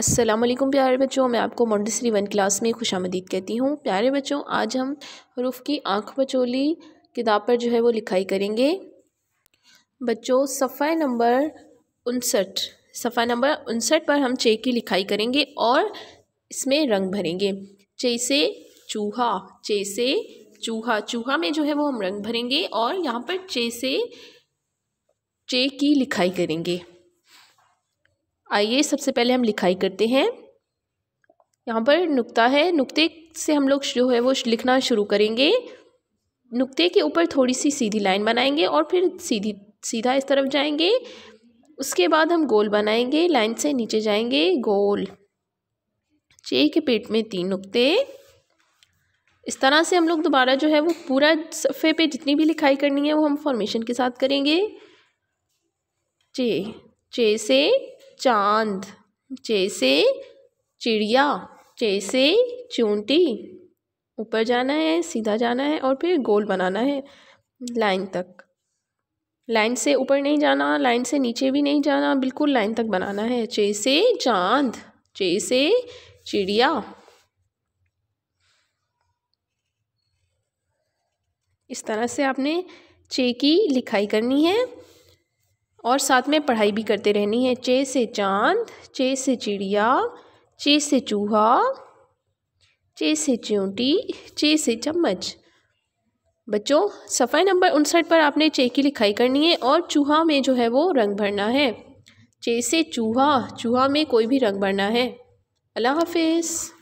अस्सलाम वालेकुम प्यारे बच्चों मैं आपको मोंटेसरी वन क्लास में खुश आमदीद कहती हूँ प्यारे बच्चों आज हम हरूफ की आँख बचोली किताब पर जो है वो लिखाई करेंगे बच्चों सफ़ा नंबर उनसठ सफ़ा नंबर उनसठ पर हम चे की लिखाई करेंगे और इसमें रंग भरेंगे चे से चूहा चे से चूहा चूहा में जो है वो हम रंग भरेंगे और यहाँ पर चे से चे की लिखाई करेंगे आइए सबसे पहले हम लिखाई करते हैं यहाँ पर नुक्ता है नुक्ते से हम लोग जो है वो लिखना शुरू करेंगे नुक्ते के ऊपर थोड़ी सी सीधी लाइन बनाएंगे और फिर सीधी सीधा इस तरफ जाएंगे उसके बाद हम गोल बनाएंगे लाइन से नीचे जाएंगे गोल चे के पेट में तीन नुक्ते इस तरह से हम लोग दोबारा जो है वो पूरा सफ़े पे जितनी भी लिखाई करनी है वो हम फॉर्मेशन के साथ करेंगे चे चे से चांद जैसे चिड़िया जैसे चूंटी ऊपर जाना है सीधा जाना है और फिर गोल बनाना है लाइन तक लाइन से ऊपर नहीं जाना लाइन से नीचे भी नहीं जाना बिल्कुल लाइन तक बनाना है जैसे चाँद जैसे चिड़िया इस तरह से आपने चे की लिखाई करनी है और साथ में पढ़ाई भी करते रहनी है चे से चांद चे से चिड़िया चे से चूहा चे से च्यूटी चे से चम्मच बच्चों सफ़ाई नंबर उनसठ पर आपने चे की लिखाई करनी है और चूहा में जो है वो रंग भरना है चे से चूहा चूहा में कोई भी रंग भरना है अल्लाह हाफिज़